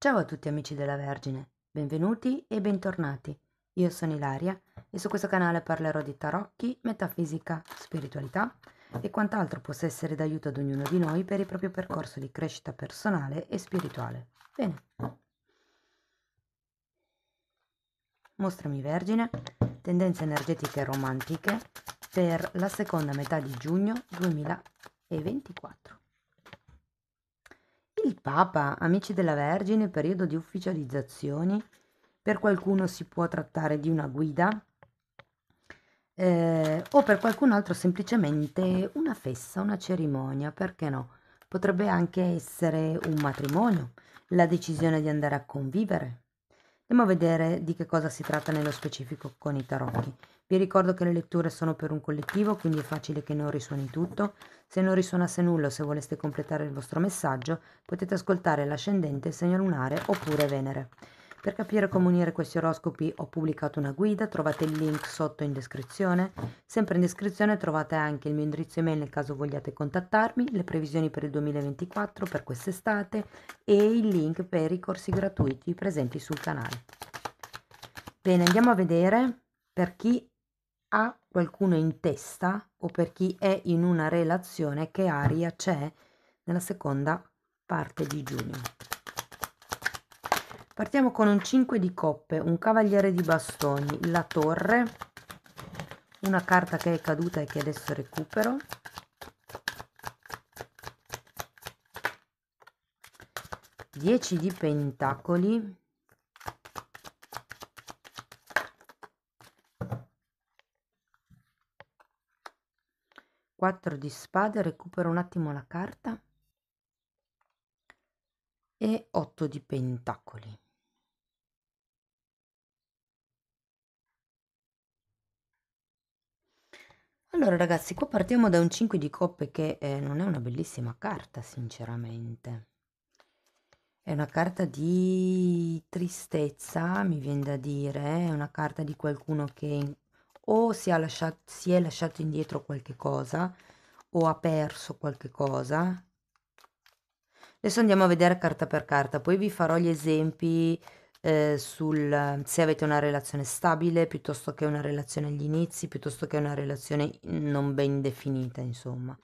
Ciao a tutti amici della Vergine, benvenuti e bentornati. Io sono Ilaria e su questo canale parlerò di tarocchi, metafisica, spiritualità e quant'altro possa essere d'aiuto ad ognuno di noi per il proprio percorso di crescita personale e spirituale. Bene. Mostrami Vergine, tendenze energetiche romantiche per la seconda metà di giugno 2024. Il Papa, amici della Vergine, periodo di ufficializzazioni, per qualcuno si può trattare di una guida eh, o per qualcun altro semplicemente una festa, una cerimonia, perché no? Potrebbe anche essere un matrimonio, la decisione di andare a convivere, Andiamo a vedere di che cosa si tratta nello specifico con i tarocchi. Vi ricordo che le letture sono per un collettivo, quindi è facile che non risuoni tutto. Se non risuonasse nulla o se voleste completare il vostro messaggio, potete ascoltare l'ascendente, il segno lunare oppure Venere. Per capire come unire questi oroscopi ho pubblicato una guida, trovate il link sotto in descrizione. Sempre in descrizione trovate anche il mio indirizzo email nel caso vogliate contattarmi, le previsioni per il 2024, per quest'estate e il link per i corsi gratuiti presenti sul canale. Bene, andiamo a vedere per chi ha qualcuno in testa o per chi è in una relazione che aria c'è nella seconda parte di giugno. Partiamo con un 5 di coppe, un cavaliere di bastoni, la torre, una carta che è caduta e che adesso recupero, Dieci di pentacoli, Quattro di spade, recupero un attimo la carta e otto di pentacoli. Allora ragazzi, qua partiamo da un 5 di coppe che eh, non è una bellissima carta, sinceramente. È una carta di tristezza, mi viene da dire, eh. è una carta di qualcuno che o si, lasciato, si è lasciato indietro qualche cosa o ha perso qualche cosa. Adesso andiamo a vedere carta per carta, poi vi farò gli esempi eh, sul ehm, se avete una relazione stabile piuttosto che una relazione agli inizi, piuttosto che una relazione non ben definita, insomma.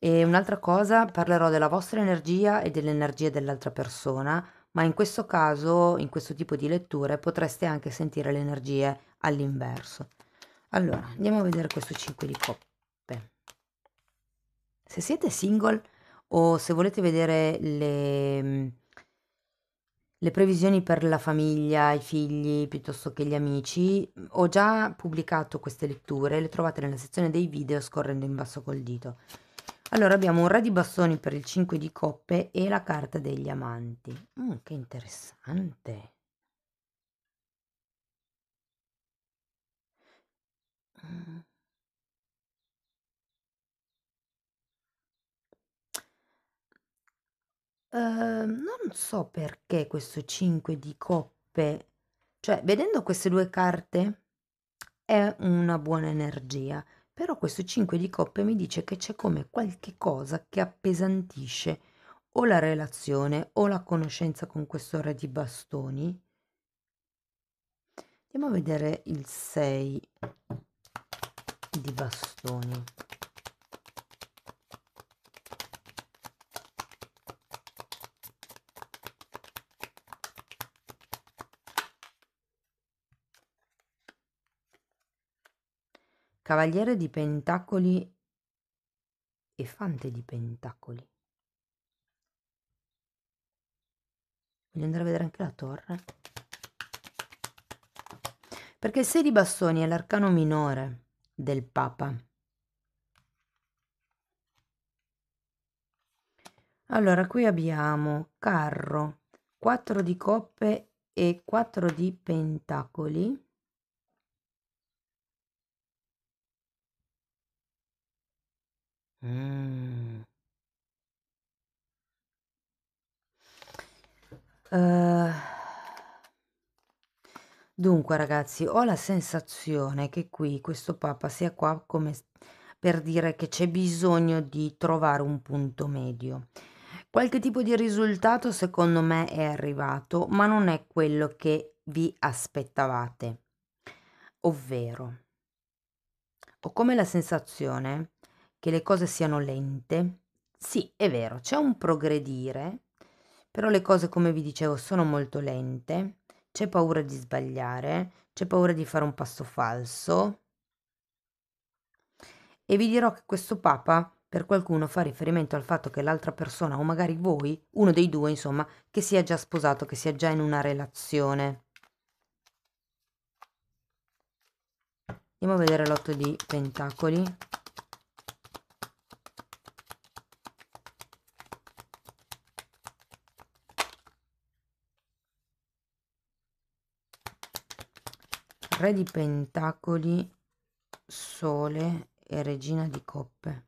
E un'altra cosa, parlerò della vostra energia e dell'energia dell'altra persona, ma in questo caso, in questo tipo di letture, potreste anche sentire le energie all'inverso. Allora, andiamo a vedere questo 5 di coppe. Se siete single o se volete vedere le mm, le previsioni per la famiglia, i figli, piuttosto che gli amici. Ho già pubblicato queste letture, le trovate nella sezione dei video scorrendo in basso col dito. Allora abbiamo un re di bastoni per il 5 di coppe e la carta degli amanti. Mm, che interessante. Mm. Ehm, non so perché questo 5 di coppe. Cioè, vedendo queste due carte è una buona energia, però questo 5 di coppe mi dice che c'è come qualche cosa che appesantisce o la relazione o la conoscenza con questo re di bastoni. Andiamo a vedere il 6 di bastoni. Cavaliere di Pentacoli e Fante di Pentacoli. Voglio andare a vedere anche la torre. Perché il 6 di bastoni è l'arcano minore del Papa. Allora, qui abbiamo carro, 4 di coppe e 4 di pentacoli. Mh. Eh. Eh. Dunque ragazzi, ho la sensazione che qui questo Papa sia qua come per dire che c'è bisogno di trovare un punto medio. Qualche tipo di risultato secondo me è arrivato, ma non è quello che vi aspettavate. Ovvero, ho come la sensazione che le cose siano lente, sì, è vero, c'è un progredire, però le cose, come vi dicevo, sono molto lente, c'è paura di sbagliare, c'è paura di fare un passo falso. E vi dirò che questo Papa per qualcuno fa riferimento al fatto che l'altra persona, o magari voi, uno dei due, insomma, che sia già sposato, che sia già in una relazione. Andiamo a vedere l'otto di pentacoli. Re di Pentacoli, Sole e Regina di Coppe.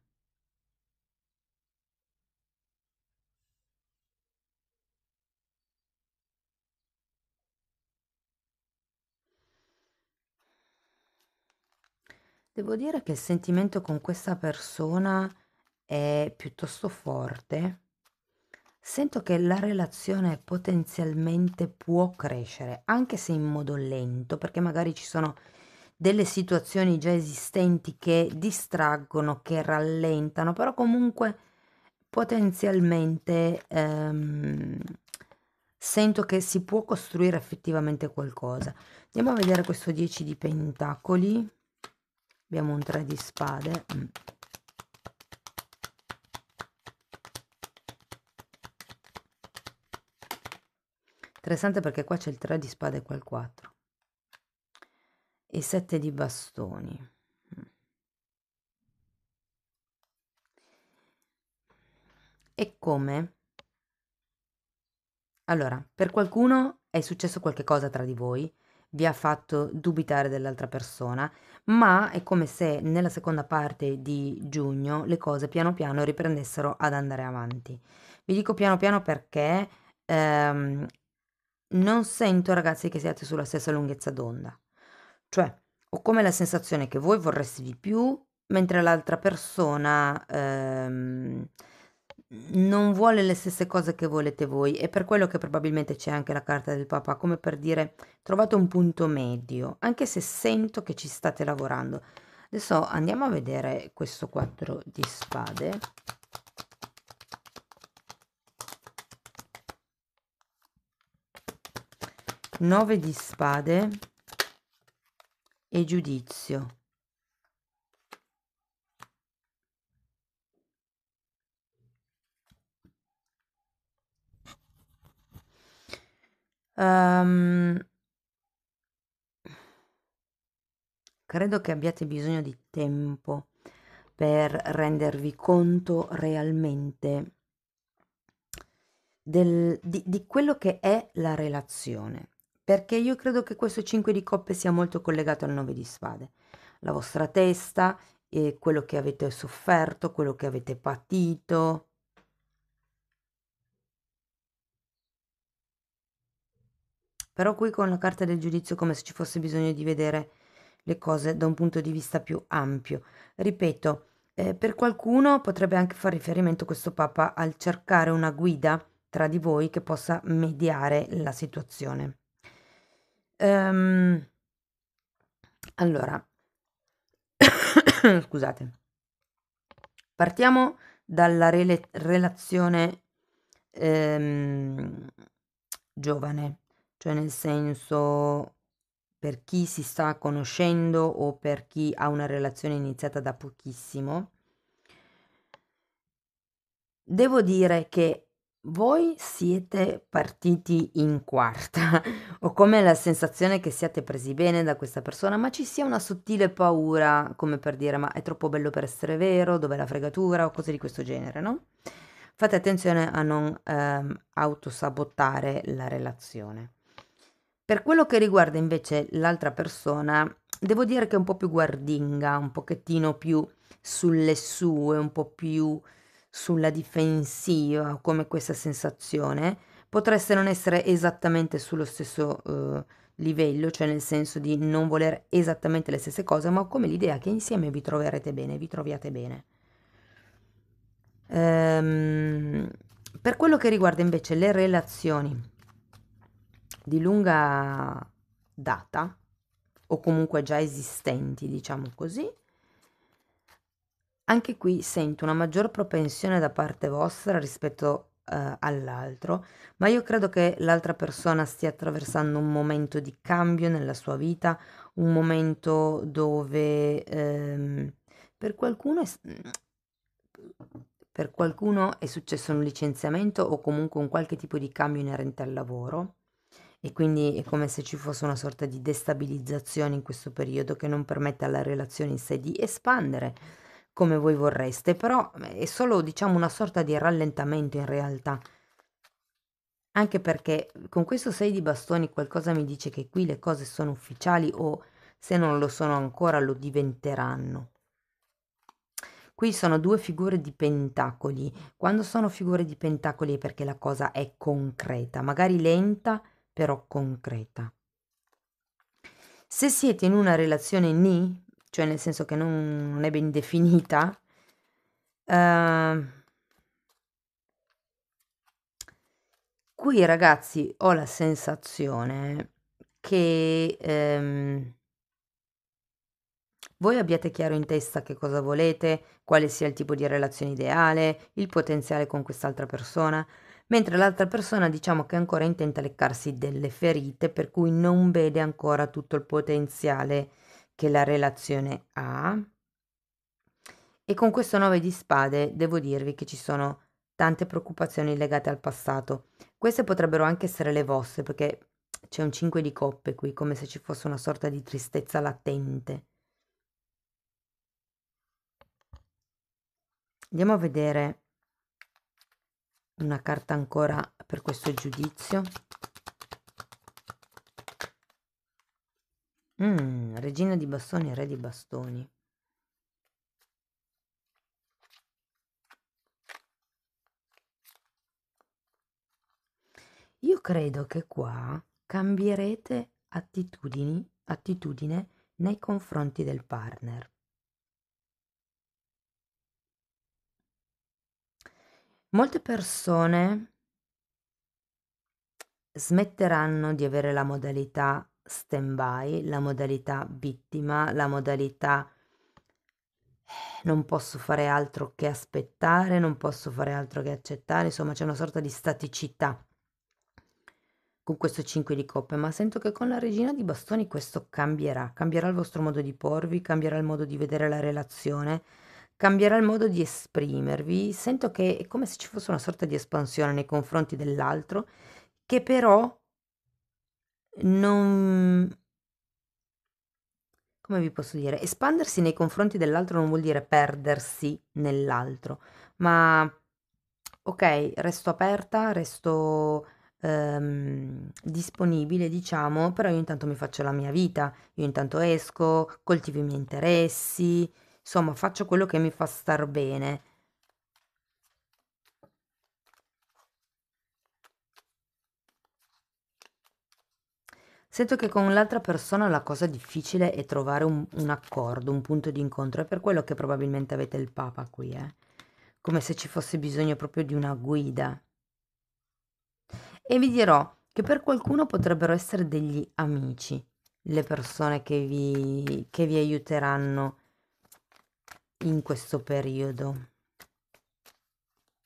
Devo dire che il sentimento con questa persona è piuttosto forte sento che la relazione potenzialmente può crescere, anche se in modo lento, perché magari ci sono delle situazioni già esistenti che distraggono, che rallentano, però comunque potenzialmente ehm, sento che si può costruire effettivamente qualcosa. Andiamo a vedere questo 10 di pentacoli. Abbiamo un 3 di spade. Mm. Interessante perché qua c'è il 3 di spade e qua il 4. E 7 di bastoni. E come? Allora, per qualcuno è successo qualcosa tra di voi, vi ha fatto dubitare dell'altra persona, ma è come se nella seconda parte di giugno le cose piano piano riprendessero ad andare avanti. Vi dico piano piano perché ehm, non sento ragazzi che siate sulla stessa lunghezza d'onda. Cioè, ho come la sensazione che voi vorreste di più, mentre l'altra persona ehm, non vuole le stesse cose che volete voi. E per quello che probabilmente c'è anche la carta del papà, come per dire trovate un punto medio, anche se sento che ci state lavorando. Adesso andiamo a vedere questo 4 di spade. 9 di spade e giudizio. Um, credo che abbiate bisogno di tempo per rendervi conto realmente del, di, di quello che è la relazione perché io credo che questo 5 di coppe sia molto collegato al 9 di spade. La vostra testa, e quello che avete sofferto, quello che avete patito. Però qui con la carta del giudizio come se ci fosse bisogno di vedere le cose da un punto di vista più ampio. Ripeto, eh, per qualcuno potrebbe anche fare riferimento questo Papa al cercare una guida tra di voi che possa mediare la situazione. Um, allora, scusate, partiamo dalla rele- relazione um, giovane, cioè nel senso per chi si sta conoscendo o per chi ha una relazione iniziata da pochissimo. Devo dire che voi siete partiti in quarta. Ho come la sensazione che siate presi bene da questa persona, ma ci sia una sottile paura, come per dire: ma è troppo bello per essere vero, dov'è la fregatura o cose di questo genere, no? Fate attenzione a non ehm, autosabotare la relazione. Per quello che riguarda invece l'altra persona, devo dire che è un po' più guardinga, un pochettino più sulle sue, un po' più sulla difensiva, come questa sensazione, potreste non essere esattamente sullo stesso eh, livello, cioè nel senso di non voler esattamente le stesse cose, ma come l'idea che insieme vi troverete bene, vi troviate bene. Ehm, per quello che riguarda invece le relazioni di lunga data, o comunque già esistenti, diciamo così, anche qui sento una maggior propensione da parte vostra rispetto eh, all'altro, ma io credo che l'altra persona stia attraversando un momento di cambio nella sua vita, un momento dove ehm, per qualcuno è, per qualcuno è successo un licenziamento o comunque un qualche tipo di cambio inerente al lavoro e quindi è come se ci fosse una sorta di destabilizzazione in questo periodo che non permette alla relazione in sé di espandere come voi vorreste, però eh, è solo diciamo una sorta di rallentamento in realtà. Anche perché eh, con questo 6 di bastoni qualcosa mi dice che qui le cose sono ufficiali o se non lo sono ancora lo diventeranno. Qui sono due figure di pentacoli. Quando sono figure di pentacoli è perché la cosa è concreta, magari lenta, però concreta. Se siete in una relazione ni, cioè nel senso che non, non è ben definita. Uh, qui ragazzi ho la sensazione che ehm, voi abbiate chiaro in testa che cosa volete, quale sia il tipo di relazione ideale, il potenziale con quest'altra persona, mentre l'altra persona diciamo che ancora intenta leccarsi delle ferite per cui non vede ancora tutto il potenziale che la relazione ha. E con questo 9 di spade devo dirvi che ci sono tante preoccupazioni legate al passato. Queste potrebbero anche essere le vostre perché c'è un 5 di coppe qui, come se ci fosse una sorta di tristezza latente. Andiamo a vedere una carta ancora per questo giudizio. Mm regina di bastoni e re di bastoni. Io credo che qua cambierete attitudini, attitudine nei confronti del partner. Molte persone smetteranno di avere la modalità stand-by, la modalità vittima, la modalità eh, non posso fare altro che aspettare, non posso fare altro che accettare, insomma c'è una sorta di staticità con questo 5 di coppe, ma sento che con la regina di bastoni questo cambierà, cambierà il vostro modo di porvi, cambierà il modo di vedere la relazione, cambierà il modo di esprimervi, sento che è come se ci fosse una sorta di espansione nei confronti dell'altro, che però non come vi posso dire? Espandersi nei confronti dell'altro non vuol dire perdersi nell'altro, ma ok, resto aperta, resto ehm, disponibile, diciamo, però io intanto mi faccio la mia vita, io intanto esco, coltivo i miei interessi, insomma, faccio quello che mi fa star bene Sento che con l'altra persona la cosa difficile è trovare un, un accordo, un punto di incontro, è per quello che probabilmente avete il Papa qui, eh? come se ci fosse bisogno proprio di una guida. E vi dirò che per qualcuno potrebbero essere degli amici, le persone che vi, che vi aiuteranno in questo periodo.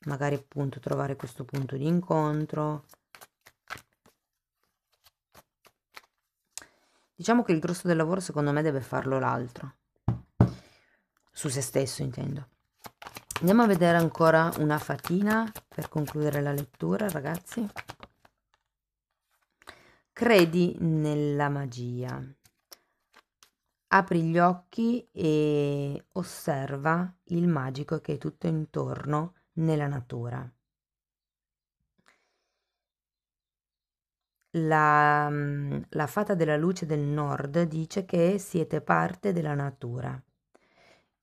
Magari appunto trovare questo punto di incontro. Diciamo che il grosso del lavoro secondo me deve farlo l'altro. Su se stesso intendo. Andiamo a vedere ancora una fatina per concludere la lettura, ragazzi. Credi nella magia. Apri gli occhi e osserva il magico che è tutto intorno nella natura. La, mm, la fata della luce del nord dice che siete parte della natura,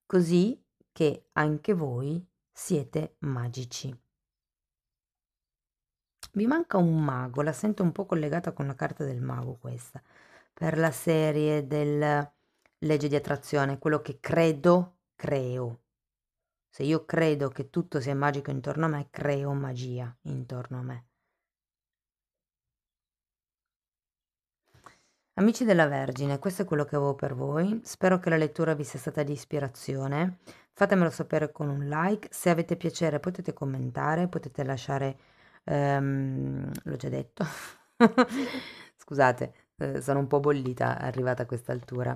così che anche voi siete magici. Vi manca un mago, la sento un po' collegata con la carta del mago questa, per la serie del legge di attrazione, quello che credo, creo. Se io credo che tutto sia magico intorno a me, creo magia intorno a me. Amici della Vergine, questo è quello che avevo per voi. Spero che la lettura vi sia stata di ispirazione. Fatemelo sapere con un like. Se avete piacere potete commentare, potete lasciare... Um, l'ho già detto. Scusate, eh, sono un po' bollita arrivata a quest'altura.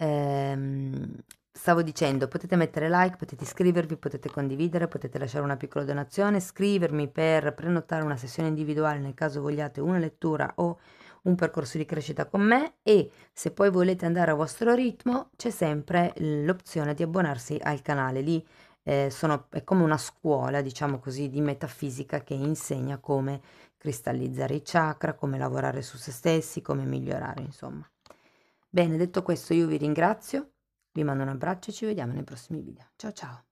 Um, ehm, stavo dicendo, potete mettere like, potete iscrivervi, potete condividere, potete lasciare una piccola donazione, scrivermi per prenotare una sessione individuale nel caso vogliate una lettura o un percorso di crescita con me e se poi volete andare a vostro ritmo c'è sempre l'opzione di abbonarsi al canale. Lì eh, sono, è come una scuola, diciamo così, di metafisica che insegna come cristallizzare i chakra, come lavorare su se stessi, come migliorare, insomma. Bene, detto questo io vi ringrazio, vi mando un abbraccio e ci vediamo nei prossimi video. Ciao ciao!